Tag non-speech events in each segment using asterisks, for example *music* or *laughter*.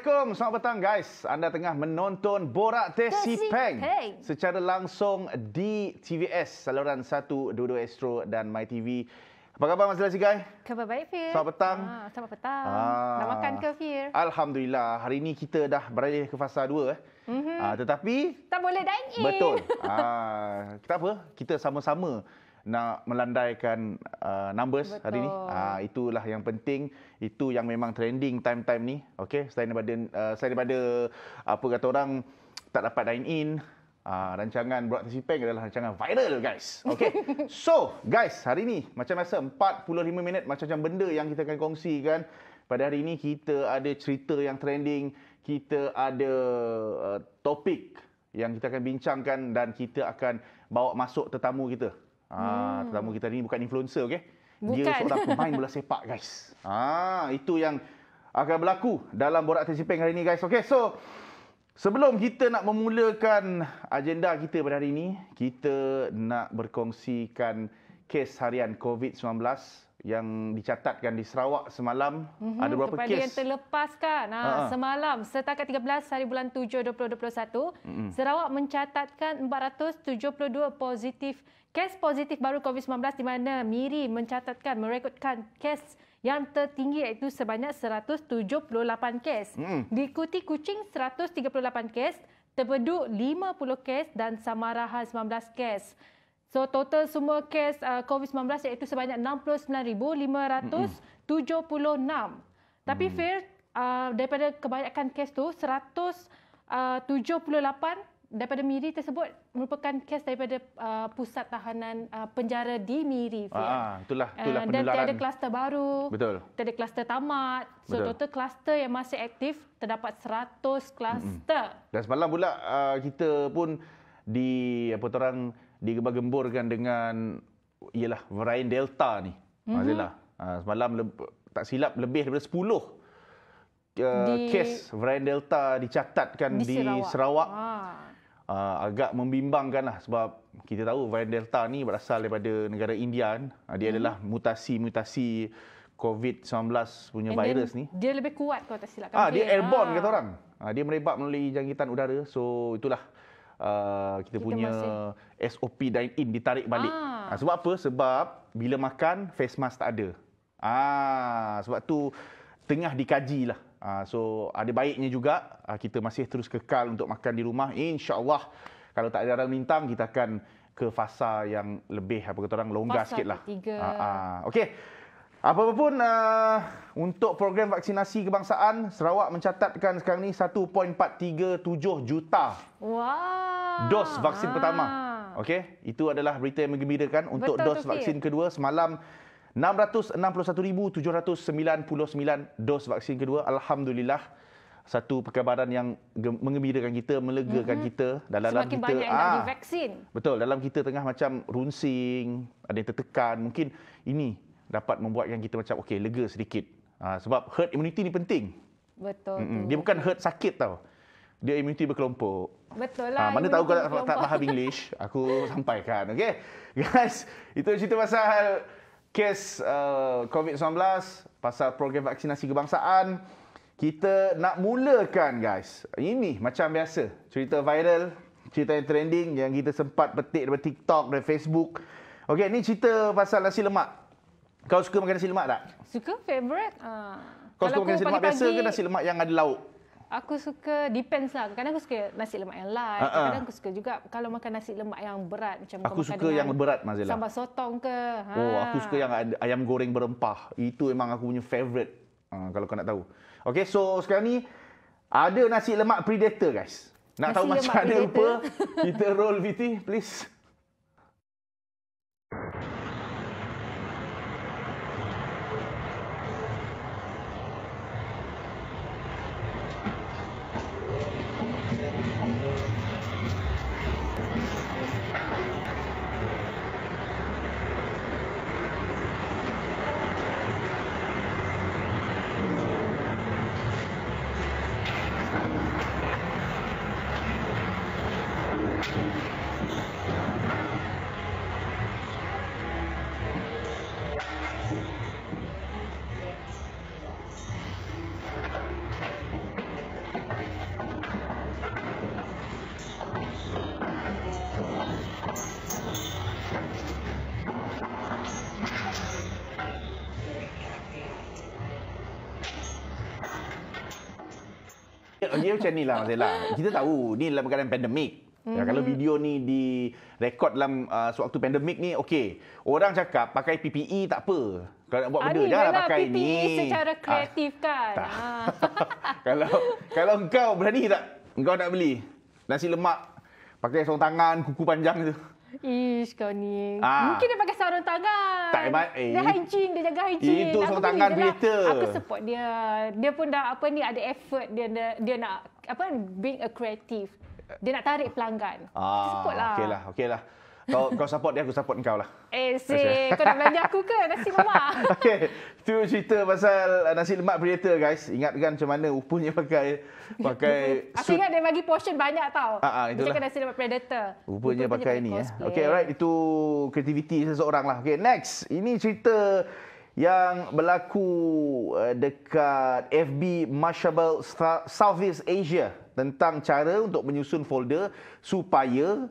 Assalamualaikum. Selamat petang guys. Anda tengah menonton Borak Teh Si Peng secara langsung di TVS saluran 1 Dodo Astro dan MyTV. Apa khabar Mas Lasi guys? Khabar baik Fir. Selamat petang. Ah, selamat petang. Ah. Nak makan ke Fir? Alhamdulillah. Hari ini kita dah berada ke fasa 2. Eh. Mm-hmm. Ah, tetapi... Tak boleh dine in. Betul. *laughs* Ah, tak apa. Kita sama-sama nak melandaikan uh, numbers Betul. hari ni. Uh, itulah yang penting, itu yang memang trending time-time ni. Okey, selain daripada uh, selain daripada apa kata orang tak dapat dine in, uh, rancangan broadcast peng adalah rancangan viral guys. Okey. *laughs* So, guys, hari ni macam biasa 45 minit macam-macam benda yang kita akan kongsikan. Pada hari ini kita ada cerita yang trending, kita ada uh, topik yang kita akan bincangkan dan kita akan bawa masuk tetamu kita. Ah, hmm. tetamu kita ni bukan influencer, okey? Dia seorang pemain bola sepak, guys. Ah, itu yang akan berlaku dalam Borak Tersipeng hari ini, guys. Okay, so sebelum kita nak memulakan agenda kita pada hari ini, kita nak berkongsikan kes harian COVID-19 yang dicatatkan di Sarawak semalam mm-hmm. ada berapa Kepada kes? yang terlepas kan. Ha, semalam setakat 13 hari bulan 7 2021, mm-hmm. Sarawak mencatatkan 472 positif kes positif baru COVID-19 di mana Miri mencatatkan merekodkan kes yang tertinggi iaitu sebanyak 178 kes. Mm-hmm. Diikuti Kuching 138 kes, Tepeduk 50 kes dan Samarahan 19 kes. So total semua kes uh, COVID-19 iaitu sebanyak 69,576. Mm-hmm. Tapi mm-hmm. Fir, uh, daripada kebanyakan kes tu 178 uh, daripada Miri tersebut merupakan kes daripada uh, pusat tahanan uh, penjara di Miri. Ah, ah, itulah uh, itulah uh, dan penularan. Dan tiada kluster baru. Betul. Tiada kluster tamat. So Betul. total kluster yang masih aktif terdapat 100 kluster. Mm-hmm. Dan semalam pula uh, kita pun di apa terang digembar-gemburkan dengan ialah varian Delta ni. Mm-hmm. semalam tak silap lebih daripada 10 uh, di... kes varian Delta dicatatkan di, di Sarawak. Sarawak. Ha. Uh, agak membimbangkan lah sebab kita tahu varian Delta ni berasal daripada negara India. Uh, dia mm. adalah mutasi-mutasi COVID-19 punya And virus ni. Dia lebih kuat kalau tak silap. Ah, dia airborne ha. kata orang. dia merebak melalui jangkitan udara. So itulah uh, kita, kita punya masih. SOP dine in ditarik balik. Ah. ah. sebab apa? Sebab bila makan face mask tak ada. Ah sebab tu tengah dikajilah. Ah so ada baiknya juga ah, kita masih terus kekal untuk makan di rumah insya-Allah. Kalau tak ada orang lintang kita akan ke fasa yang lebih apa kata orang longgar lah. Ah, ah. Okay. Apa pun uh, untuk program vaksinasi kebangsaan Sarawak mencatatkan sekarang ni 1.437 juta. Wow. Dos vaksin Aa. pertama. Ah. Okey, itu adalah berita yang menggembirakan untuk Betul dos vaksin fear. kedua semalam 661,799 dos vaksin kedua. Alhamdulillah satu perkabaran yang mengembirakan kita, melegakan mm-hmm. kita dalam dalam kita banyak ah, yang divaksin. Betul, dalam kita tengah macam runsing, ada yang tertekan, mungkin ini dapat membuatkan kita macam okey lega sedikit. Uh, sebab herd immunity ni penting. Betul. Mm-mm. Dia bukan herd sakit tau. Dia immunity berkelompok. Betul ha, lah. Uh, mana tahu kalau tak, tak faham *laughs* English, aku sampaikan. Okey. Guys, itu cerita pasal kes uh, COVID-19 pasal program vaksinasi kebangsaan. Kita nak mulakan guys. Ini macam biasa. Cerita viral. Cerita yang trending yang kita sempat petik dari TikTok, daripada Facebook. Okey, ni cerita pasal nasi lemak. Kau suka makan nasi lemak tak? Suka, favorite. Uh, ah, kau suka makan nasi lemak biasa ke nasi lemak yang ada lauk? Aku suka, depends lah. Kadang-kadang aku suka nasi lemak yang light. Uh-uh. Ah, ah. Kadang-kadang aku suka juga kalau makan nasi lemak yang berat. macam oh, Aku suka yang berat, Mazila. Sambal sotong ke. Ha. Oh, aku suka yang ayam goreng berempah. Itu memang aku punya favorite. Uh, kalau kau nak tahu. Okay, so sekarang ni ada nasi lemak predator, guys. Nak nasi tahu macam mana rupa? Kita roll, VT, please. dia macam ni lah Masela. Kita tahu ni dalam keadaan pandemik. Mm-hmm. Kalau mhm. video ni di rekod dalam uh, sewaktu pandemik ni, okey. Orang cakap pakai PPE tak apa. Kalau nak buat benda, Ari, pakai PPE ni. secara ah, kreatif ah, kan. Tak. Ah. *laughs* kalau kalau kau berani tak? Kau nak beli nasi lemak pakai sarung tangan, kuku panjang tu. Ish kau ni. Ah. Mungkin dia pakai sarung tangan. Tak hebat. Eh. Dia hygiene, dia jaga hygiene. Itu sarung tangan berita. Lah. Aku support dia. Dia pun dah apa ni ada effort dia dia, dia nak apa being a creative. Dia nak tarik pelanggan. Ah, supportlah. Okeylah, okeylah. Okay kau kau support dia, aku support kau lah. Eh, si, kau nak belanja aku ke nasi lemak? *laughs* Okey. Tu cerita pasal uh, nasi lemak predator guys. Ingatkan macam mana rupanya pakai pakai *laughs* Aku ingat dia bagi portion banyak tau. Ha ah, itulah. Dia nasi lemak predator. Rupanya, rupanya pakai, pakai ni eh. Okey, alright. Itu kreativiti seseorang lah. Okey, next. Ini cerita yang berlaku uh, dekat FB Mashable Southeast Asia tentang cara untuk menyusun folder supaya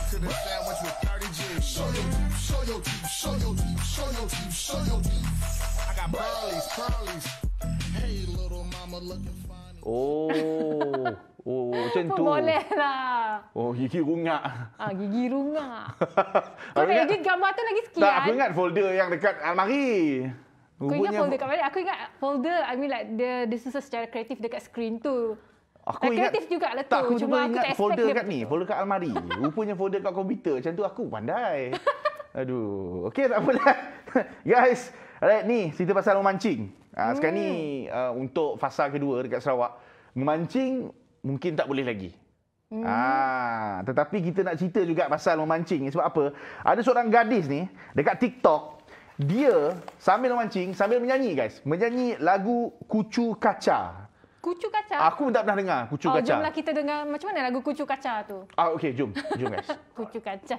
to the sandwich with 30 G's. Show your teeth, show your teeth, show your teeth, show your teeth, show your teeth. I got burlies, burlies. Hey, little mama, looking fine. Oh. Oh, oh *laughs* macam tu. Boleh lah. Oh, gigi rungak. Ah, gigi rungak. *laughs* Kau nak edit gambar tu lagi sekian. Tak, aku ingat folder yang dekat almari. Kau ingat folder kat mana? Aku ingat folder, I mean like, dia disusun secara kreatif dekat skrin tu. Aku nah, eh, kreatif juga lah tu. Tak, aku cuma ingat aku folder kat ni. Folder kat almari. Rupanya folder kat komputer. Macam tu aku pandai. *laughs* Aduh. Okey, tak apalah. *laughs* Guys, alright, ni cerita pasal memancing. Uh, hmm. Sekarang ni uh, untuk fasa kedua dekat Sarawak. Memancing mungkin tak boleh lagi. Hmm. Ah, tetapi kita nak cerita juga pasal memancing ni sebab apa? Ada seorang gadis ni dekat TikTok dia sambil memancing, sambil menyanyi guys. Menyanyi lagu Kucu Kaca. Kucu Kaca? Aku tak pernah dengar Kucu oh, Kaca. Jomlah kita dengar macam mana lagu Kucu Kaca tu. Ah, oh, okey, jom. Jom guys. *laughs* Kucu Kaca.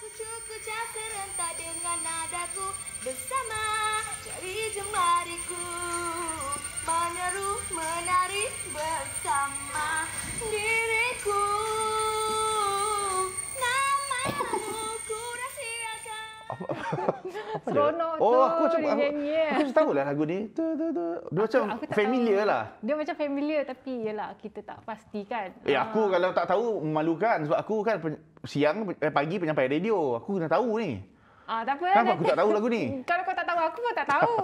Kucu Kaca serentak dengan nadaku bersama cari jemariku menyeru menari bersama. Seronok tu. Oh, aku macam aku, aku tahu lah lagu ni. Tu tu tu. Dia macam aku familiar lah. Dia macam familiar tapi yalah kita tak pasti kan. Eh, ha. aku ah. kalau tak tahu memalukan sebab aku kan siang eh, pagi penyampai radio. Aku kena tahu ni. Ah, tak apa. Kenapa aku tak tahu lagu ni? *laughs* Kalau kau tak tahu, aku pun tak tahu.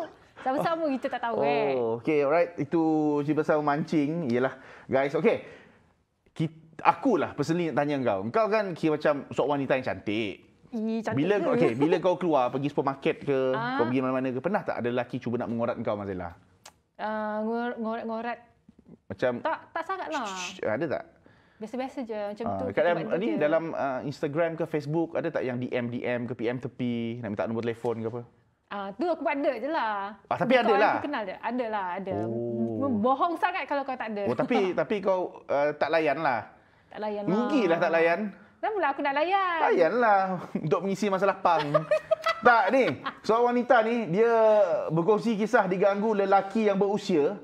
Sama-sama oh. kita tak tahu eh. oh. eh. okay, alright. Itu cerita pasal mancing. Yalah, guys. Okay. Kita, akulah personally nak tanya kau. Kau kan kira macam sok wanita yang cantik cantik bila, ke? Ya. Okay, bila kau keluar pergi supermarket ke, ha? kau pergi mana-mana ke, pernah tak ada lelaki cuba nak mengorat kau, Mazela? Uh, ah, ngorat-ngorat. Macam... Tak, tak sangat lah. Ada tak? Biasa-biasa je. Macam uh, tu. Kat dalam, ni, je. dalam uh, Instagram ke Facebook, ada tak yang DM-DM ke PM tepi, nak minta nombor telefon ke apa? Ah, tu aku ada je lah. Ah, tapi ada lah. kenal dia. Ada lah, ada. Oh. Bohong sangat kalau kau tak ada. Oh, tapi *laughs* tapi kau uh, tak layan lah. Tak layan lah. Rugilah tak layan. Kenapa aku nak layan? Layanlah untuk mengisi masalah pang. *laughs* tak ni, so wanita ni dia berkongsi kisah diganggu lelaki yang berusia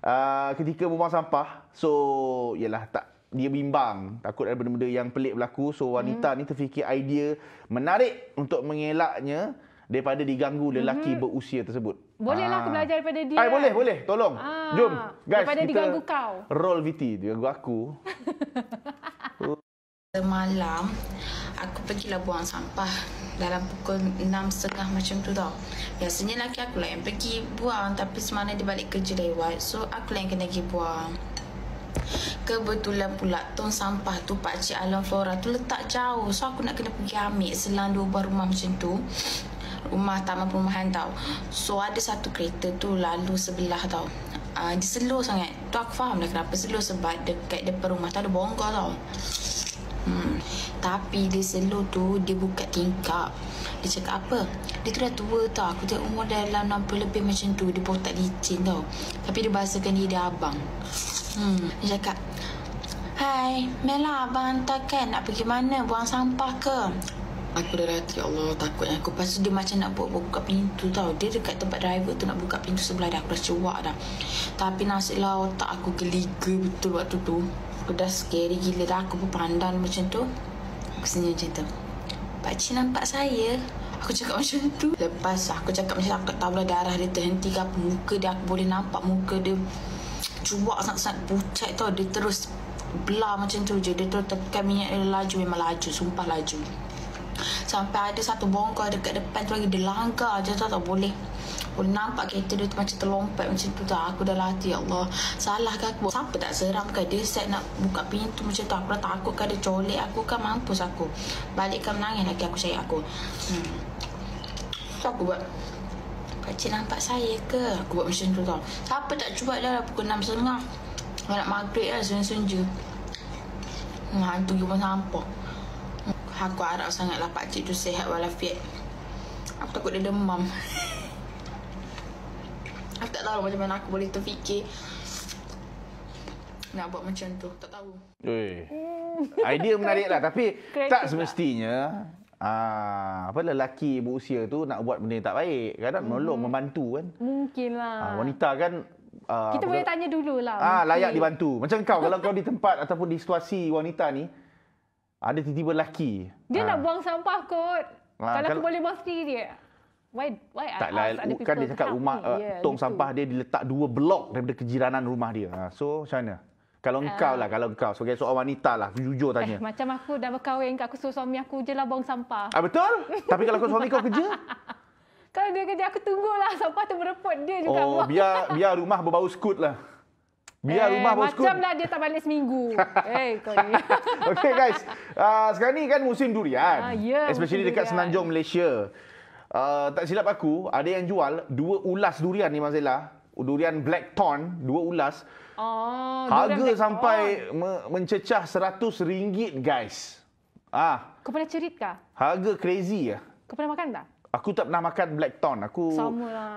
uh, ketika buang sampah. So, yalah tak dia bimbang, takut ada benda-benda yang pelik berlaku. So, wanita hmm. ni terfikir idea menarik untuk mengelaknya daripada diganggu lelaki hmm. berusia tersebut. Boleh lah aku ah. belajar daripada dia. Ay, boleh, boleh. Tolong. Aa, ah, Jom. Guys, daripada kita diganggu kau. roll VT. Diganggu aku. *laughs* semalam aku pergi lah buang sampah dalam pukul 6.30 macam tu tau. Biasanya laki aku lah yang pergi buang tapi semalam dia balik kerja lewat. So aku lah yang kena pergi buang. Kebetulan pula tong sampah tu pakcik alam flora tu letak jauh. So aku nak kena pergi ambil selang dua buah rumah macam tu. Rumah taman perumahan tau. So ada satu kereta tu lalu sebelah tau. Uh, dia selur sangat. Tu aku faham lah kenapa selur sebab dekat depan rumah tu ada bongkar tau. Hmm. Tapi dia selo tu dia buka tingkap. Dia cakap apa? Dia tu dah tua tau. Aku tengok umur dalam 60 lebih macam tu. Dia botak licin tau. Tapi dia bahasakan dia dia abang. Hmm. Dia cakap, Hai, Mela abang hantar kan nak pergi mana? Buang sampah ke? Aku dah rata, ya Allah, takutnya aku. Lepas tu dia macam nak buat buka pintu tau. Dia dekat tempat driver tu nak buka pintu sebelah dia. Aku dah cewak dah. Tapi nasiblah otak aku geliga betul waktu tu aku scary gila dah aku pun pandang macam tu aku senyum macam tu pakcik nampak saya aku cakap *laughs* macam tu lepas aku cakap macam tu aku tahu lah darah dia terhenti ke apa muka dia aku boleh nampak muka dia cubak sangat-sangat pucat tau dia terus belah macam tu je dia terus tekan minyak dia laju memang laju sumpah laju sampai ada satu bongkar dekat depan tu lagi dia langgar je tak boleh pun nampak kereta dia macam terlompat macam tu tak aku dah latih ya Allah salah ke aku siapa tak seram ke dia set nak buka pintu macam tu aku dah takut ke dia colik aku kan mampus aku balik ke menangis lagi aku cari aku hmm. so aku buat Pakcik nampak saya ke? Aku buat macam tu tau. Siapa tak cuba dah lah pukul 6.30. Malah nak maghrib lah sun-sun je. Hmm, hantu je pun sampah. Hmm, aku harap sangatlah pakcik tu sehat walafiat. Aku takut dia demam. *laughs* Aku tak tahu macam mana aku boleh terfikir nak buat macam tu. Tak tahu. Hmm. Idea menarik lah. Tapi Kreatif tak lah. semestinya Ah, apa lelaki berusia tu nak buat benda yang tak baik. Kadang hmm. menolong, membantu kan. Mungkinlah. Ah, wanita kan Uh, kita boleh tanya dululah. Ah, mungkin. layak dibantu. Macam kau kalau kau di tempat ataupun di situasi wanita ni ada tiba-tiba lelaki. Dia ha. nak ah. buang sampah kot. Ha, ah, kalau, kalau aku boleh masuk sendiri dia. Why, why tak lah, kan dia cakap rumah uh, yeah, tong gitu. sampah dia diletak dua blok daripada kejiranan rumah dia. Ha, so macam mana? Kalau uh, engkau lah, kalau engkau. Sebagai so, seorang wanita lah, jujur eh, tanya. Eh, macam aku dah berkahwin, aku suruh suami aku je lah buang sampah. Ah, betul? Tapi kalau kau suami kau kerja? *laughs* kalau dia kerja, aku tunggulah sampah tu berepot dia juga. Oh, biar biar rumah berbau skut lah. Biar eh, rumah bos kut. Macam lah dia tak balik seminggu. Hey *laughs* eh, kau ni. *laughs* okay guys, uh, sekarang ni kan musim durian. Uh, ah, yeah, Especially musim dekat durian. Senanjung Malaysia. Uh, tak silap aku, ada yang jual dua ulas durian ni Mazela. Durian Black Thorn, dua ulas. Oh, Harga sampai me- mencecah seratus ringgit guys. Ah. Kau pernah cerit kah? Harga crazy ya. Kau pernah makan tak? Aku tak pernah makan black ton. Aku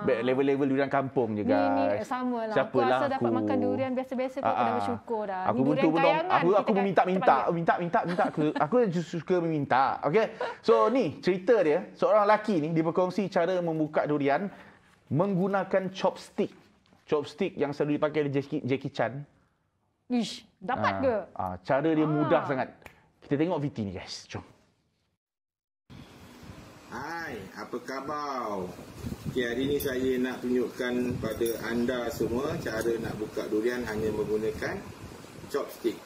level-level durian kampung juga. Ini Ni, ni eh, sama lah. Aku rasa dapat makan durian biasa-biasa pun aku dah ah, ah. bersyukur dah. Aku ni durian Aku, aku, meminta-minta. Kan, Minta-minta. minta Aku, *laughs* aku just suka meminta. Okay. So ni cerita dia. Seorang lelaki ni dia berkongsi cara membuka durian menggunakan chopstick. Chopstick yang selalu dipakai oleh Jackie, Jackie Chan. Ish, dapat ha. ke? Ha. cara dia ha. mudah sangat. Kita tengok VT ni guys. Jom. Hai, apa khabar? Okey, hari ini saya nak tunjukkan pada anda semua cara nak buka durian hanya menggunakan chopstick.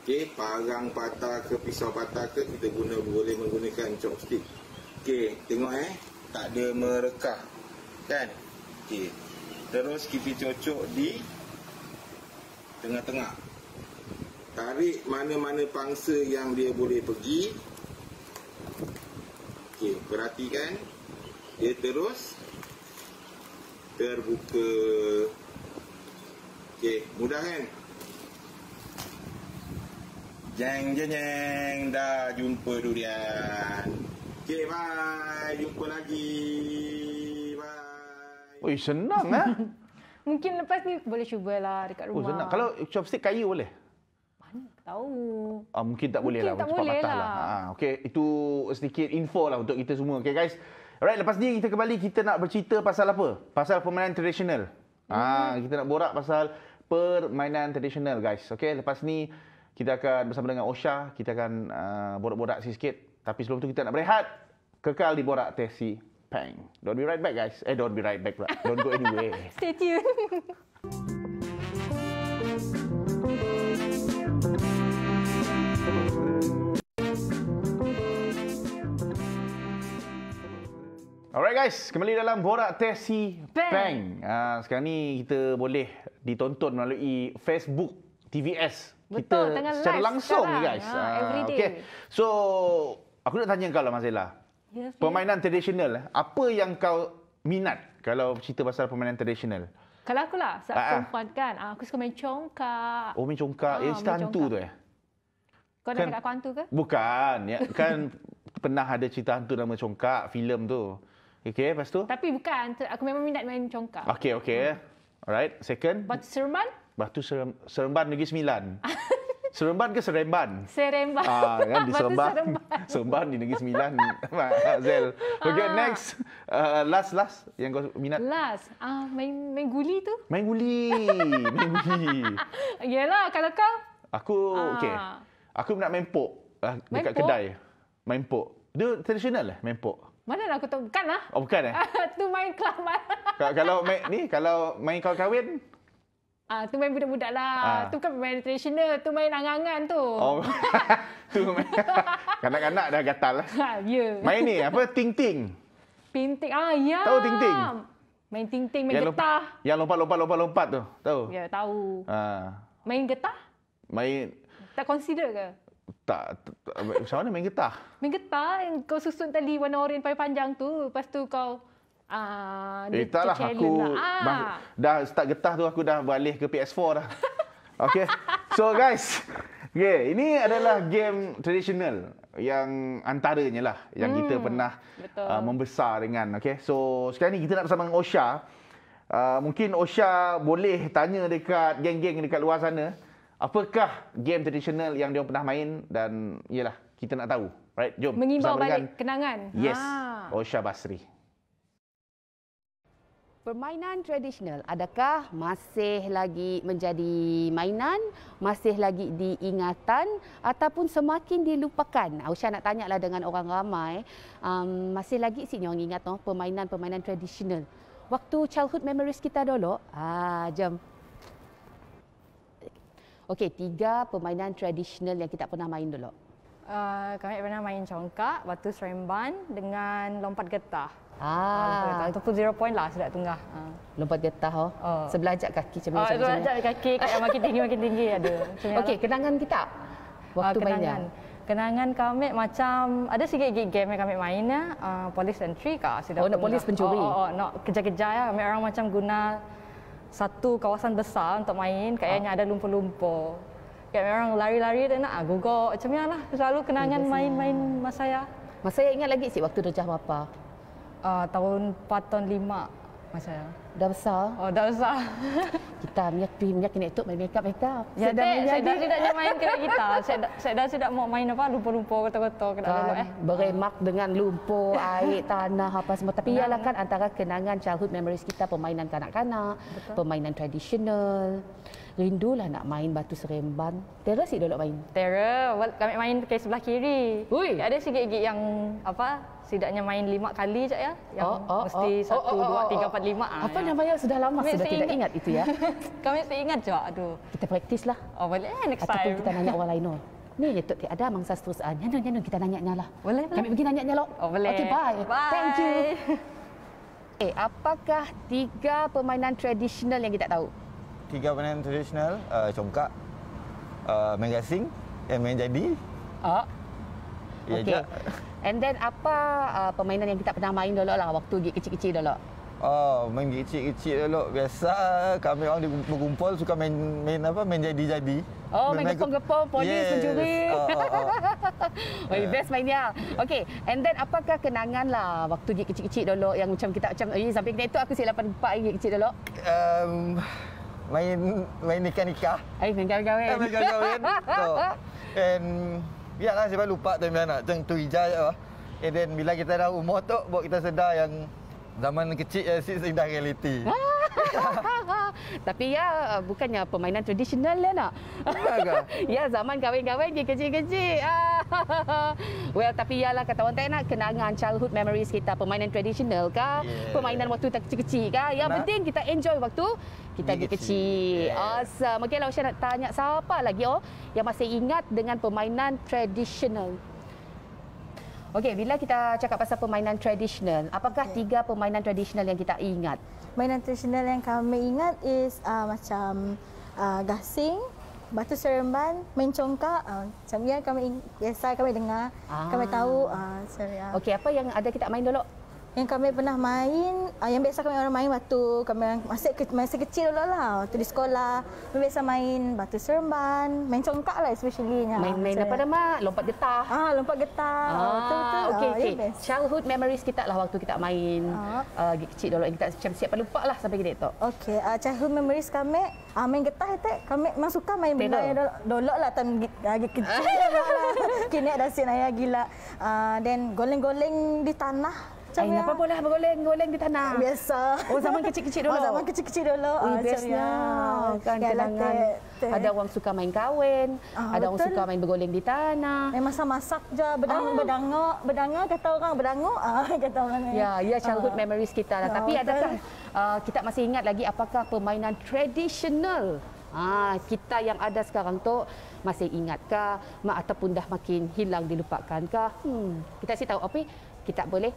Okey, parang patah ke pisau patah ke kita guna boleh menggunakan chopstick. Okey, tengok eh, tak ada merekah. Kan? Okey. Terus kita cocok di tengah-tengah. Tarik mana-mana pangsa yang dia boleh pergi terbuka perhatikan. kan Dia terus Terbuka Okey, mudah kan Jeng jeng jeng Dah jumpa durian Okey, bye Jumpa lagi Bye Oi, senang eh *laughs* Mungkin lepas ni boleh cubalah dekat rumah. Oh, senang. Kalau chopstick kayu boleh? tahu. Uh, mungkin tak boleh mungkin lah. Mungkin tak boleh lah. lah. Ha, lah. ah, okay, itu sedikit info lah untuk kita semua. Okay, guys. Alright, lepas ni kita kembali. Kita nak bercerita pasal apa? Pasal permainan tradisional. Ha, mm-hmm. Kita nak borak pasal permainan tradisional, guys. Okay, lepas ni kita akan bersama dengan Osha. Kita akan uh, borak-borak sikit. Tapi sebelum tu kita nak berehat. Kekal di Borak Tesi. Pang. Don't be right back, guys. Eh, don't be right back. Don't go anywhere. *laughs* Stay tuned. *laughs* Alright guys, kembali dalam Borak Tesi Bang. Bang. Uh, ah, sekarang ni kita boleh ditonton melalui Facebook TVS. Betul, kita secara live langsung sekarang. guys. Ha, uh, okay. So, aku nak tanya kau lah Mazela. Yes, ya, ya. permainan yes. tradisional, apa yang kau minat kalau cerita pasal permainan tradisional? Kalau aku lah, sebab uh, perempuan kan. aku suka main congkak. Oh, main congkak. Ya, uh, cerita hantu tu eh. Kau nak kan, cakap aku hantu ke? Bukan. Ya, kan *laughs* pernah ada cerita hantu nama congkak, filem tu. Okay, lepas tu? Tapi bukan. Aku memang minat main congkak. Okay, okay. Alright, second. Batu Seremban? Batu Seremban Negeri Sembilan. *laughs* Seremban ke Seremban? Seremban. Ah, kan? Di Seremban. *laughs* Seremban. di Negeri Sembilan. *laughs* Zel. Okay, ah. next. Uh, last, last. Yang kau minat. Last. Ah, main, main guli tu? Main guli. main guli. Yelah, kalau kau? Aku, ah. okay. Aku nak main pok. Uh, dekat main pok? kedai. Main pok. Dia tradisional lah, eh, main pok. Mana aku tahu? Bukan lah. Oh, bukan eh? *laughs* tu main kelamat. kalau, kalau main, ni, kalau main kau kahwin? Ah, tu main budak-budak lah. Ah. Tu kan main tradisional. Tu main angan-angan tu. Oh. *laughs* tu main. Kanak-kanak dah gatal lah. *laughs* ya. Yeah. Main ni, apa? Ting-ting. Ting-ting. Ah, ya. Yeah. Tahu ting-ting? Main ting-ting, main yang getah. Lompa, yang lompat-lompat-lompat-lompat tu. Tahu? Ya, yeah, tahu. Ah. Main getah? Main. Tak consider ke? tak, tak macam mana main getah? Main getah yang kau susun tadi warna oranye paling panjang tu. Lepas tu kau uh, eh, tak lah, aku lah. Ah. dah start getah tu aku dah balik ke PS4 dah. *laughs* Okay. So guys, okay, ini adalah game tradisional yang antaranya lah yang hmm, kita pernah uh, membesar dengan. Okay. So sekarang ni kita nak bersama dengan Osha. Uh, mungkin Osha boleh tanya dekat geng-geng dekat luar sana apakah game tradisional yang dia pernah main dan iyalah kita nak tahu. Right, jom. Mengimbau balik dengan, kenangan. Yes. Ha. Osha Basri. Permainan tradisional, adakah masih lagi menjadi mainan, masih lagi diingatan ataupun semakin dilupakan? Aisyah nak tanya lah dengan orang ramai, um, masih lagi sih yang ingat no, oh, permainan-permainan tradisional. Waktu childhood memories kita dulu, ah, jom Okey, tiga permainan tradisional yang kita pernah main dulu. Uh, kami pernah main congkak, batu seremban dengan lompat getah. Ah, uh, lompat ah. getah. point lah sejak tengah. Uh. Ah. Lompat getah oh. oh. Sebelah ajak kaki macam mana? Oh, sebelah ajak kaki kaki yang makin tinggi makin tinggi ada. Okey, kenangan kita waktu uh, kenangan. mainnya. Kenangan kami macam ada sikit-sikit game yang kami mainnya, uh, police entry kah Oh, nak polis pencuri. Oh, oh, oh nak no, kejar-kejar ya. Kami orang macam guna satu kawasan besar untuk main kayaknya ha. ada lumpur-lumpur. Kayak memang lari-lari dan nak ah, gugur macam ya lah. Selalu kenangan main-main masa saya. Masa saya ingat lagi sih waktu rejah apa? Uh, ah, tahun 4 tahun 5 masa saya dah besar. Oh, dah besar. *laughs* kita minyak pin minyak kena tu main makeup ya, kita. Saya dah saya dah tidak nak main kereta kita. Saya dah saya dah tidak mau main apa lumpur-lumpur kata-kata kena kan, lalu, eh. Beremak dengan lumpur, *laughs* air, tanah apa semua. Tapi ialah kan antara kenangan childhood memories kita permainan kanak-kanak, Betul. permainan tradisional. Rindulah nak main batu seremban. Terus sih dulu main. terus. Kami main ke sebelah kiri. Ui. Ada sikit-sikit yang apa Setidaknya main lima kali je ya. Yang oh, oh, mesti oh, satu, oh, dua, oh, tiga, empat, lima. Ah, apa ya. Amin Amaya sudah lama Kami sudah tidak ingat. ingat itu ya. *laughs* Kami saya ingat je. Aduh. Kita praktislah. Oh boleh eh, next Ataupun time. kita nanya *laughs* orang lain. Oh. Ni ya tok ada mangsa seterusnya. Ah, nyanyi nyanyi kita nanya nyala. Boleh. Kami boleh. pergi nanya nyala. Oh boleh. Okey bye. bye. Thank you. *laughs* Eh, apakah tiga permainan tradisional yang kita tahu? Tiga permainan tradisional, uh, congkak, uh, main gasing, yang main jadi. Oh. Ah. Ya Okey. And then apa uh, permainan yang kita pernah main dulu lah waktu kecil-kecil dulu? Oh, main kecil-kecil dulu. Biasa kami orang berkumpul suka main main apa? Main jadi-jadi. Oh, main, main gepong-gepong, polis, yes. pencuri. Oh, oh, oh. *laughs* oh, best main dia. Okay, and then apakah kenangan lah waktu dia kecil-kecil dulu yang macam kita macam, eh, sampai kena itu aku si 84 yang kecil dulu? Um, main main nikah-nikah. Eh, main kawin-kawin. Eh, main kawin *laughs* so, and, ya lah, sebab lupa tu mana. Macam tu hijau je lah. And then, bila kita dah umur tu, buat kita sedar yang zaman kecil ya sis dah realiti. *laughs* Tapi ya eh, bukannya permainan tradisional lah nak. *laughs* ya zaman kawin-kawin je kecil-kecil. *laughs* well tapi ialah kata orang tak nak kenangan childhood memories kita permainan tradisional kah? Yeah. Permainan waktu tak kecil-kecil kah? Yang penting kita enjoy waktu kita pergi kecil. Yeah. Awesome. Okay, lah, saya nak tanya siapa lagi oh yang masih ingat dengan permainan tradisional. Okey, bila kita cakap pasal permainan tradisional, apakah okay. tiga permainan tradisional yang kita ingat? Permainan tradisional yang kami ingat is uh, macam uh, gasing, batu seremban, main congkak. Uh, macam yang kami biasa kami dengar, ah. kami tahu. Uh, uh, Okey, apa yang ada kita main dulu? yang kami pernah main ah, yang biasa kami orang main batu kami masih ke, masa kecil dulu lah tu di sekolah kami biasa main batu seremban main congkak lah especially nya main main apa nama lompat getah ah lompat getah ah, betul ah, okey ya, okey childhood memories kita lah waktu kita main ah. uh, kecil dulu kita macam siap lupa lah sampai gitu. tok okey uh, childhood memories kami uh, main getah itu kami memang suka main Tidak. benda yang dolok lah tan lagi kecil lah. *laughs* kini dah sinaya gila uh, then goleng-goleng di tanah Cara apa pun lah, goleng-goleng di tanah. Biasa. Oh, zaman kecil-kecil dulu. Oh, zaman kecil-kecil dulu. Ui, oh, ah, biasanya. Kan, ya, Ada orang suka main kawin. Oh, ah, ada orang suka main bergoleng di tanah. Eh, masa masak je. Bedangok, oh. Ah. bedangok. Bedangok, kata orang. Bedangok, ah, *laughs* kata orang. Ya, ya childhood uh. memories kita. Lah. Ya, Tapi betul. adakah uh, kita masih ingat lagi apakah permainan tradisional Ah, kita yang ada sekarang tu masih ingatkah ma, ataupun dah makin hilang dilupakankah? Hmm, kita sih tahu apa? Kita boleh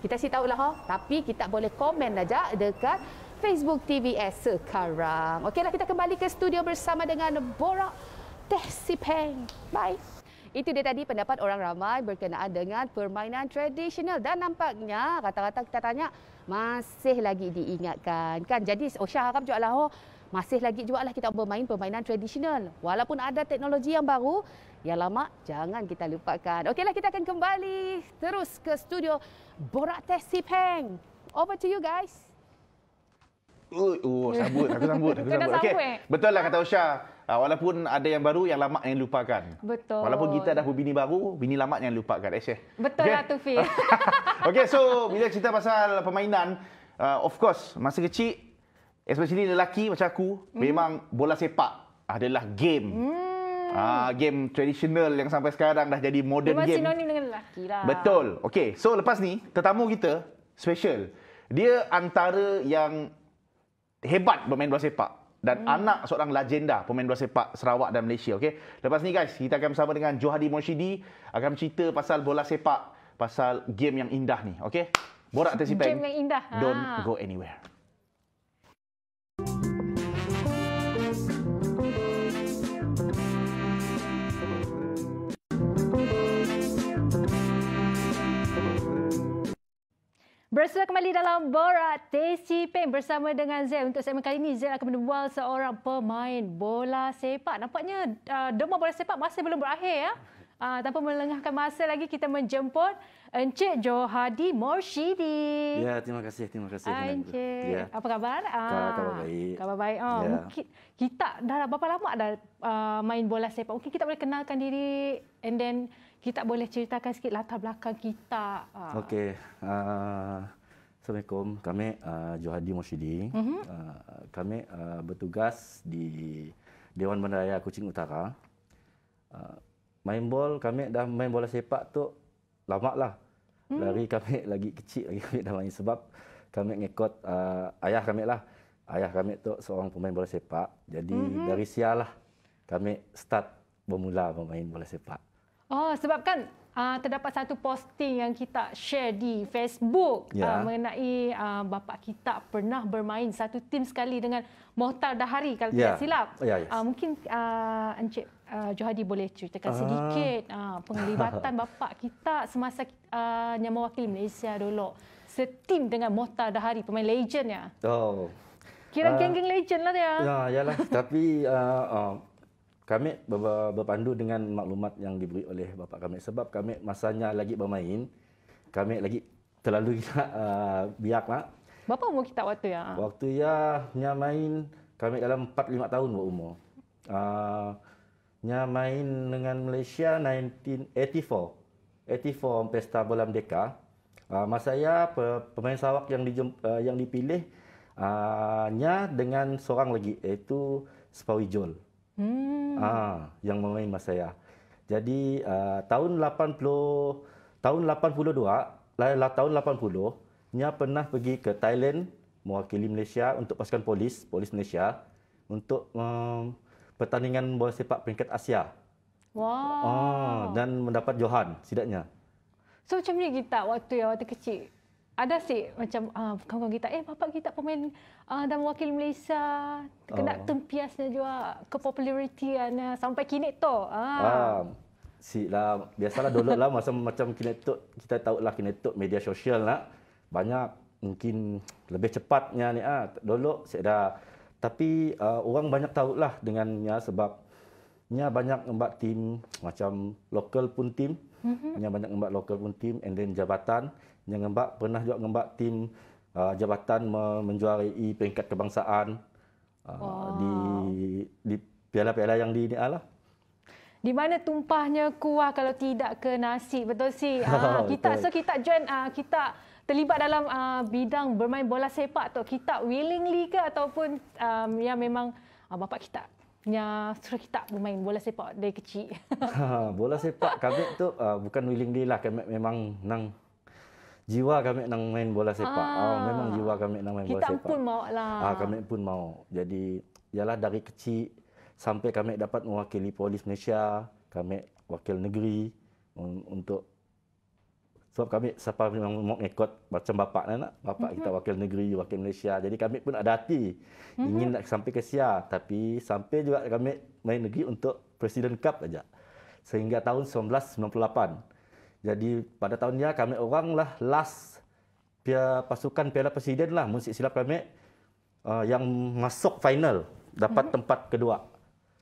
kita sih tahu lah, ha? tapi kita boleh komen saja dekat Facebook TVS sekarang. Okeylah, kita kembali ke studio bersama dengan Bora Teh Sipeng. Bye. Itu dia tadi pendapat orang ramai berkenaan dengan permainan tradisional dan nampaknya kata-kata kita tanya masih lagi diingatkan kan. Jadi Osha harap juga lah oh, masih lagi juga lah kita bermain permainan tradisional. Walaupun ada teknologi yang baru, yang lama jangan kita lupakan. Okeylah kita akan kembali terus ke studio Borak Teh Sipeng. Over to you guys. Oh, oh sambut. Aku sambut. Aku sambut. Okay. Betul lah kata Usha. Ah, walaupun ada yang baru, yang lama yang lupakan. Betul. Walaupun kita dah berbini baru, bini lama yang lupakan. Eh, Betul okay. lah Tufi. Fir. *laughs* okay, so bila cerita pasal permainan, uh, of course, masa kecil, especially lelaki macam aku mm. memang bola sepak adalah game. Mm. Ah game tradisional yang sampai sekarang dah jadi modern Dia game. Sinonim dengan lelaki lah. Betul. Okay, so lepas ni tetamu kita special. Dia antara yang hebat bermain bola sepak dan hmm. anak seorang legenda pemain bola sepak Sarawak dan Malaysia, Okay, Lepas ni guys, kita akan bersama dengan Johadi Moshidi akan cerita pasal bola sepak, pasal game yang indah ni, Okay, Borak tersipeng. Game yang indah. Don't ha. go anywhere. Bersama kembali dalam Borat Tasty Pink bersama dengan Zed. Untuk segmen kali ini, Zed akan menerbual seorang pemain bola sepak. Nampaknya uh, demam bola sepak masih belum berakhir. ya. Uh, tanpa melengahkan masa lagi, kita menjemput Encik Johadi Morshidi. Ya, terima kasih. Terima kasih. Encik. Ya. Apa khabar? Ah, khabar baik. Khabar baik. Oh, ya. Mungkin kita dah berapa lama dah uh, main bola sepak? Mungkin kita boleh kenalkan diri and then kita boleh ceritakan sikit latar belakang kita. Ah. Okey. Uh, Assalamualaikum. Kami uh, Johadi Moshidi. Mm-hmm. Uh, kami uh, bertugas di Dewan Bandaraya Kuching Utara. Uh, main bol, kami dah main bola sepak tu lama lah. Dari hmm. kami *laughs* lagi kecil lagi kami dah main sebab kami ngekot uh, ayah kami lah. Ayah kami tu seorang pemain bola sepak. Jadi mm-hmm. dari sialah kami start bermula bermain bola sepak. Oh, sebab kan uh, terdapat satu posting yang kita share di Facebook ah, ya. uh, mengenai uh, ah, bapa kita pernah bermain satu tim sekali dengan Mohtar Dahari kalau ya. tidak silap. Ya, yes. uh, mungkin uh, Encik uh, Johadi boleh ceritakan uh. sedikit uh, penglibatan bapa kita semasa uh, yang mewakili Malaysia dulu setim dengan Mohtar Dahari pemain legend ya. Oh. Kira geng-geng legend lah dia. Ya, ya lah. *laughs* Tapi uh, uh, kami berpandu dengan maklumat yang diberi oleh bapa kami sebab kami masanya lagi bermain kami lagi terlalu *laughs* uh, biak lah. Berapa umur kita waktu ya? Waktu ya nyamain kami dalam 4 5 tahun buat umur. Uh, nya dengan Malaysia 1984. 84 Pesta Bola Merdeka. Uh, masa saya pemain sawak yang di uh, yang dipilih uh, nya dengan seorang lagi iaitu Spawijol. Jol. Hmm. Ah, yang memain masa saya. Jadi uh, tahun 80 tahun 82 lah, lah tahun 80 nya pernah pergi ke Thailand mewakili Malaysia untuk pasukan polis polis Malaysia untuk um, pertandingan bola sepak peringkat Asia. Wow. Ah, dan mendapat johan sidaknya. So macam ni kita waktu ya waktu kecil ada sih macam uh, kawan-kawan kita eh bapak kita pemain uh, ah, dan wakil Malaysia kena oh. tempiasnya juga ke populariti ana sampai kini tu. Ah. Si lah biasalah dulu lah masa macam kini kinetik kita tahu lah kini kinetik media sosial lah banyak mungkin lebih cepatnya ni ah dulu saya dah tapi uh, orang banyak tahu lah dengannya sebab nya banyak membuat tim macam lokal pun tim mm-hmm. banyak membuat lokal pun tim and then jabatan yang ngembak pernah juga ngembak tim uh, jabatan menjuarai peringkat kebangsaan uh, wow. di di piala-piala yang di ni lah. Di mana tumpahnya kuah kalau tidak ke nasi betul si uh, *laughs* ah, kita so kita join uh, kita terlibat dalam uh, bidang bermain bola sepak atau kita willingly ke ataupun um, yang memang uh, bapa kita nya suruh kita bermain bola sepak dari kecil. Ha, *laughs* bola sepak kami tu uh, bukan willingly lah kami memang nang jiwa kami nak main bola sepak. Ah. Ah, memang jiwa kami nak main bola Kita sepak. Kita pun mau lah. Ah, kami pun mau. Jadi, ialah dari kecil sampai kami dapat mewakili polis Malaysia, kami wakil negeri un- untuk sebab kami siapa memang mau ikut macam bapak kan nak bapak mm-hmm. kita mhm. wakil negeri wakil Malaysia jadi kami pun ada hati mm-hmm. ingin nak sampai ke Sia tapi sampai juga kami main negeri untuk President Cup aja sehingga tahun 1998 jadi pada tahunnya kami orang lah last pihak pasukan Piala Presiden lah musik silap kami uh, yang masuk final dapat hmm tempat kedua.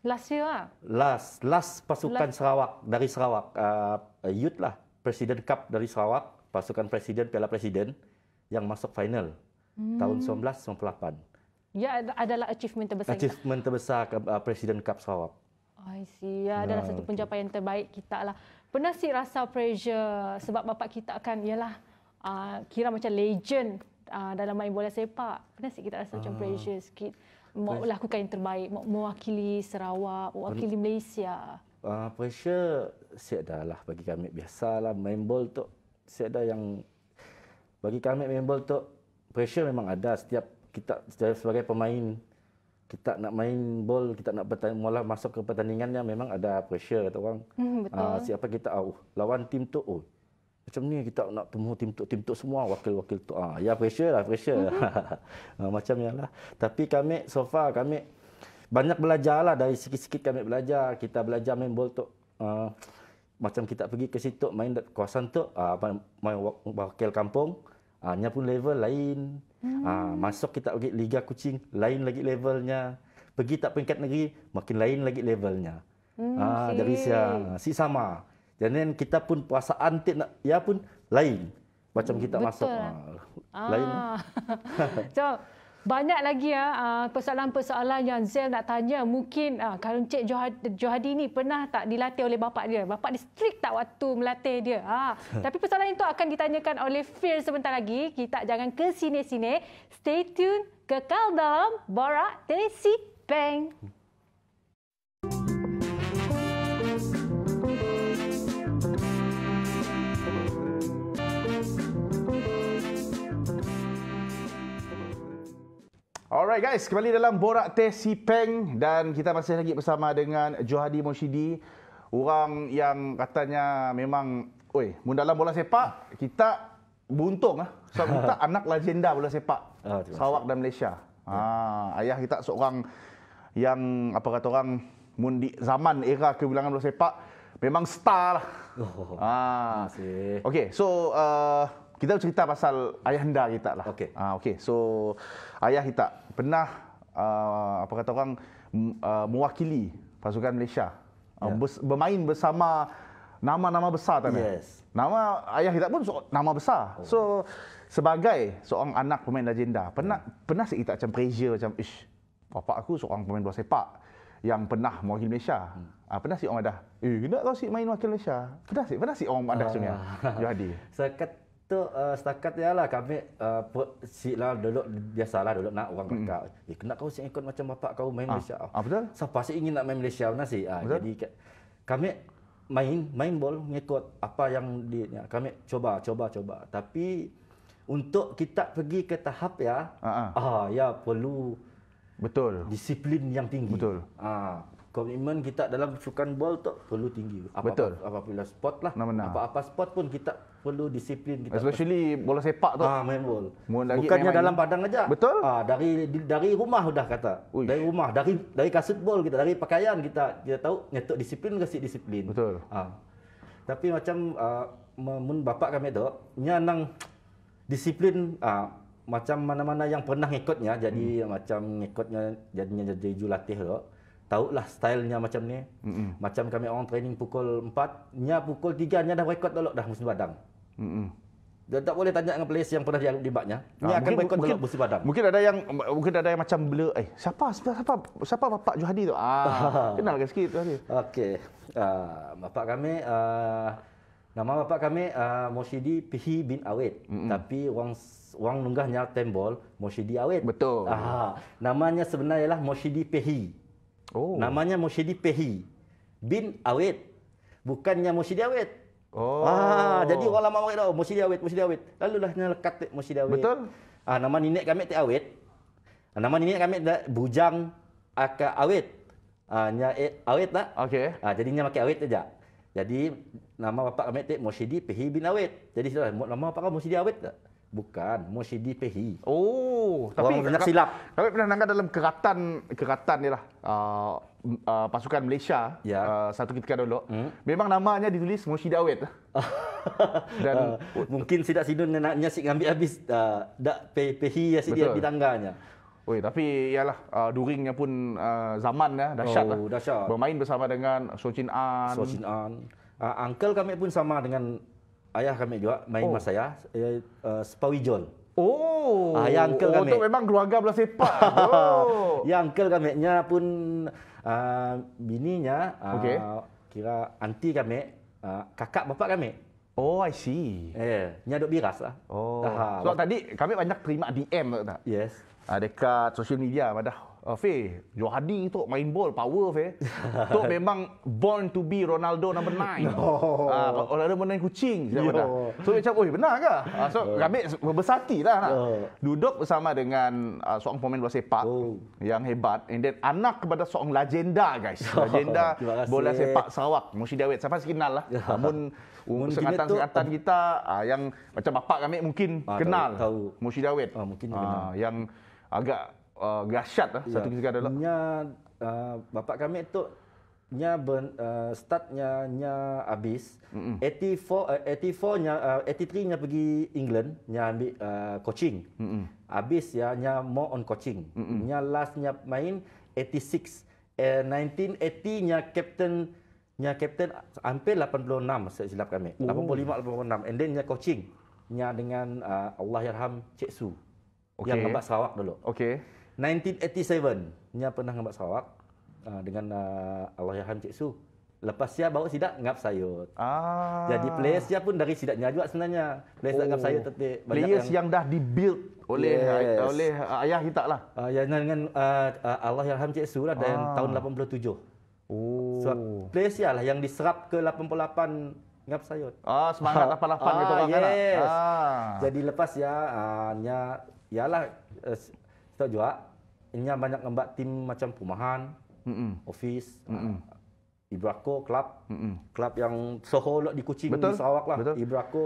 Last siapa? lah. Last last pasukan last. Sarawak dari Sarawak uh, youth lah Presiden Cup dari Sarawak pasukan Presiden Piala Presiden yang masuk final hmm. tahun 1998. Ya adalah achievement terbesar. Achievement terbesar uh, Presiden Cup Sarawak. Oh, I see. Ya adalah uh, satu okay. pencapaian terbaik kita lah pernah sih rasa pressure sebab bapa kita kan ialah uh, ah, kira macam legend uh, dalam main bola sepak. Pernah sih kita rasa uh, macam ah. pressure sikit mau pres- lakukan yang terbaik, mau mewakili Sarawak, mewakili per- Malaysia. Uh, pressure siap dah lah bagi kami biasalah main bola tu siap ada yang bagi kami main bola tu pressure memang ada setiap kita sebagai pemain kita nak main bol kita nak bertanding mula masuk ke pertandingannya memang ada pressure kata orang hmm, uh, siapa kita tahu oh, lawan tim tu oh macam ni kita nak temu tim tu tim tu semua wakil-wakil tu ah ya pressure lah pressure mm-hmm. uh, *laughs* macam lah. tapi kami so far kami banyak belajar lah dari sikit-sikit kami belajar kita belajar main bol tu uh, macam kita pergi ke situ main kawasan tu uh, main wakil kampung Uh, nya pun level lain. Hmm. Uh, masuk kita pergi Liga Kucing, lain lagi levelnya. Pergi tak peringkat negeri, makin lain lagi levelnya. Hmm, uh, ah, si. Jadi si, ah, si sama. Jadi kita pun perasaan tak nak, ya pun lain. Macam kita Betul. masuk. Uh, ah. Lain. *laughs* Macam, banyak lagi ya persoalan-persoalan yang Zel nak tanya. Mungkin ah, kalau Cik Johadi ni pernah tak dilatih oleh bapak dia? Bapak dia strict tak waktu melatih dia? *laughs* Tapi persoalan itu akan ditanyakan oleh Fir sebentar lagi. Kita jangan ke sini-sini. Stay tune kekal dalam Borak Desi Bank. Alright guys, kembali dalam Borak Teh Si Peng dan kita masih lagi bersama dengan Johadi Moshidi. Orang yang katanya memang, oi, mun dalam bola sepak, kita buntung lah. Sebab *laughs* kita anak legenda bola sepak oh, Sarawak dan Malaysia. Ha, yeah. Ya. ayah kita seorang yang, apa kata orang, mun di zaman era kebilangan bola sepak, memang star lah. Oh, ha. Okay, so uh, kita cerita pasal ayah anda kita lah. Okey. Ah, okay. So ayah kita pernah uh, apa kata orang uh, mewakili pasukan Malaysia uh, ah, yeah. bers- bermain bersama nama-nama besar tadi. Yes. Nama ayah kita pun nama besar. Oh. So sebagai seorang anak pemain legenda, pernah yeah. pernah sih kita macam pressure macam ish bapa aku seorang pemain bola sepak yang pernah mewakili Malaysia. Hmm. Ah, pernah sih orang ada? Eh, kenapa kau sih main wakil Malaysia? Pernah sih, pernah sih orang ada uh, sebenarnya. Jadi. *laughs* tu uh, eh, setakat dia lah kami uh, eh, si lah dulu biasalah dulu nak orang mm. kakak eh kena kau si ikut macam bapak kau main ah. Malaysia ah, betul siapa si ingin nak main Malaysia mana si ah, jadi kami main main bol ngikut apa yang di ya, kami coba coba coba. tapi untuk kita pergi ke tahap ya ah, ah. ah ya perlu betul disiplin yang tinggi betul ah komitmen kita dalam sukan bola tu perlu tinggi apa betul. apa apa sport lah apa-apa sport pun kita perlu disiplin kita. Especially bola sepak tu. Ah, ha, main bola. Bukannya dalam padang aja. Betul. ha, dari dari rumah sudah kata. Uish. Dari rumah, dari dari kasut bola kita, dari pakaian kita kita tahu nyetok disiplin ke disiplin. Betul. Ha. Tapi macam uh, mun bapak kami tu, nya nang disiplin uh, macam mana-mana yang pernah ikutnya jadi hmm. macam ikutnya jadinya jadi julatih tu. Tahu lah stylenya macam ni. Mm-mm. Macam kami orang training pukul 4, nya pukul 3 nya dah rekod dulu dah musim badang. Mm-mm. Dia tak boleh tanya dengan players yang pernah dia di baknya. ha, akan mungkin, mungkin, musim padam. Mungkin ada yang mungkin ada yang macam blur. Eh, siapa siapa siapa, siapa bapak Johadi tu? Ah, ah. kenal kan sikit hari. Okey. Uh, bapak kami uh, nama bapak kami uh, Moshidi Pihi bin Awid. Mm-mm. Tapi wang wang nunggahnya Tembol Moshidi Awid. Betul. Ah, namanya sebenarnya ialah Moshidi Pihi. Oh. Namanya Moshidi Pihi bin Awid. Bukannya Moshidi Awid. Ah, oh. Ah, jadi orang lama awet tau, mesti dia awet, mesti dia awet. Lalu lah lekat tu mesti dia awet. Betul. Ah, nama nenek kami tak awet. Ah, nama nenek kami dah bujang aka awet. Ah, nya eh, awet tak? Okey. Ah, jadi nya makan awet saja. Jadi nama bapak kami tu Mosyidi Pehi bin Awet. Jadi sudah lama bapak kau Mosyidi Awet tak? Bukan, Moshidi Pehi. Oh, tapi Orang banyak silap. Tapi pernah nangka dalam keratan keratan ni lah. Uh, Uh, pasukan Malaysia yeah. Ya. uh, satu ketika dulu hmm. memang namanya ditulis Moshi Dawet *laughs* dan uh, mungkin tidak sidun nak nyasik ngambil habis uh, dak pe pehi ya sidia bidangganya Oi, tapi ialah uh, duringnya pun uh, zaman ya dahsyat, oh, lah. dahsyat bermain bersama dengan Sochin An Sochin An uh, uncle kami pun sama dengan ayah kami juga main oh. masa ya uh, eh, eh, Spawijol. Oh. Ayah uncle oh, kami. Itu memang keluarga bola sepak. *laughs* oh. Ya uncle kami nya pun uh, ah, bininya uh, ah, okay. kira anti kami uh, kakak bapa kami. Oh, I see. Eh, nya dok biras lah. Oh. Sebab so, tadi kami banyak terima DM tak? Yes. Uh, dekat social media padah uh, ah, Fe, Johadi itu main bola power Fe. *laughs* tu memang born to be Ronaldo number 9. No. Uh, Ronaldo main kucing siapa So macam oi benar ke? Uh, so kami membesati lah nak. Duduk bersama dengan uh, seorang pemain bola sepak oh. yang hebat and then anak kepada seorang legenda guys. Legenda *laughs* bola sepak Sarawak, Mushi Dawid. Siapa sih kenal lah. Namun *laughs* Mungkin sengatan-sengatan kita uh, yang macam bapak kami mungkin uh, kenal tahu, tahu. Mushi mungkin uh, kenal. yang agak uh, gasyat lah ya. satu ketika dulu. Nya uh, bapak kami tu nya ben, uh, startnya nya habis. Mm-mm. 84 84 uh, nya uh, 83 nya pergi England nya ambil uh, coaching. Mm-mm. Habis ya nya more on coaching. Mm-mm. Nya lastnya main 86 uh, 1980 nya captain nya captain hampir 86 saya silap kami. Ooh. 85 86 and then nya coaching nya dengan uh, Allahyarham Cik Su. Okay. Yang nampak Sarawak dulu. Okey. 1987 nya pernah ngambak Sarawak uh, dengan uh, ah, Allahyarham Cik Su. Lepas siap bawa sidak ngap sayut. Ah. Jadi player siap pun dari sidaknya juga sebenarnya. Player oh. ngap sayut tapi players yang... yang dah dibuild oleh yes. ay- oleh ayah kita lah. Uh, ya dengan uh, ah, uh, Allahyarham Cik Su lah ah. tahun 87. Oh. So, player siap lah yang diserap ke 88 ngap sayut. Ah oh, semangat apa *laughs* ah, gitu orang kan lah. yes. kan. Ah. Jadi lepas ya uh, nya ialah ya uh, eh, tahu juga Inya banyak nampak tim macam perumahan, mm-hmm. office, mm-hmm. Uh, Ibrako, klub, mm-hmm. klub yang Soho lo di Kuching Betul? di Sarawak lah. Betul? Ibrako,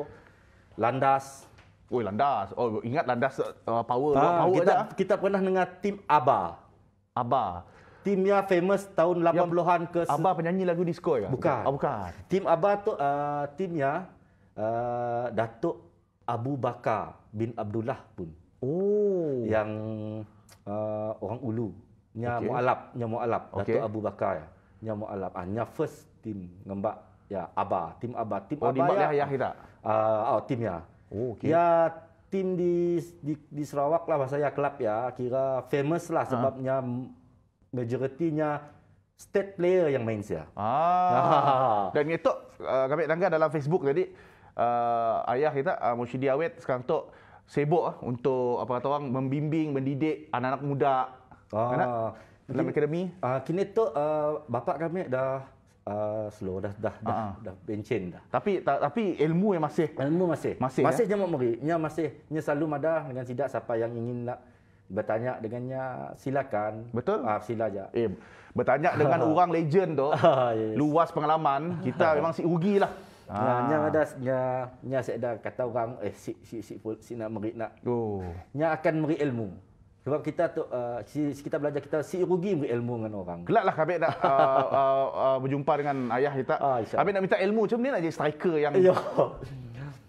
Landas. Oi Landas. Oh ingat Landas uh, power. Ah, power kita, kita pernah dengar tim Aba. Aba. Timnya famous tahun 80-an ke Aba penyanyi lagu disco ya? Bukan. Oh, bukan. Tim Aba tu uh, timnya uh, Datuk Abu Bakar bin Abdullah pun. Oh. Yang uh, orang ulu nya okay. mualaf nya mualaf okay. Abu Bakar ya nya mualaf ah nya first team ngembak ya aba team aba team oh, aba ya ya kita ah uh, oh, team ya oh, okay. ya team di di, di Sarawak lah bahasa ya club ya kira famous lah ah. sebabnya uh. majoritinya state player yang main sia. Ya. Ah. ah. Dan itu uh, kami tangga dalam Facebook tadi uh, ayah kita uh, Mushidi Awet sekarang tu sibuk ah untuk apa kata orang membimbing mendidik anak-anak muda. Ah. Kan dalam kini, akademi. Ah kini tu uh, bapak kami dah uh, slow dah dah dah, uh dah bencin dah. Tapi ta, tapi ilmu yang masih ilmu masih. Masih masih eh? jemuk ya? Nya masih nya selalu ada dengan tidak siapa yang ingin nak bertanya dengannya silakan. Betul. Ah sila aja. Eh bertanya dengan *laughs* orang legend tu. yes. Luas pengalaman, kita *laughs* memang si rugilah. Ah. Nya ada nya nya saya dah kata orang eh si si si, si, si nak meri nak. Oh. Nya akan meri ilmu. Sebab kita tu uh, si, kita belajar kita si rugi meri ilmu dengan orang. Kelak lah kami nak uh, uh, uh, berjumpa dengan ayah kita. Ah, kami nak minta ilmu cuma ni nak jadi striker yang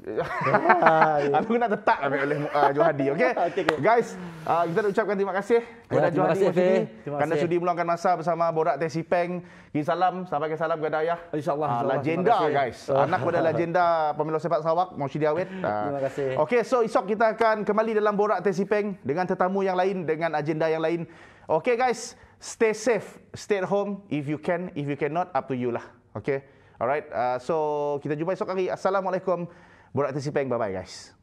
*laughs* Aku nak tetap ambil oleh uh, Johadi, okey? *laughs* okay, okay. Guys, uh, kita nak ucapkan terima kasih kepada ya, Johadi Masudi. Kerana sudi meluangkan masa bersama Borak Tesi Peng. Kisah salam, sampai kisah salam kepada ayah. InsyaAllah. Uh, legenda, guys. Uh. Anak pada *laughs* legenda pemilu sepak Sarawak, Moshidi Awet. Uh. Terima kasih. Okay, so esok kita akan kembali dalam Borak Tesi Peng dengan tetamu yang lain, dengan agenda yang lain. Okay, guys. Stay safe. Stay at home. If you can, if you cannot, up to you lah. Okay, Alright. Uh, so, kita jumpa esok hari. Assalamualaikum. Boracay Sipeng. Bye-bye, guys.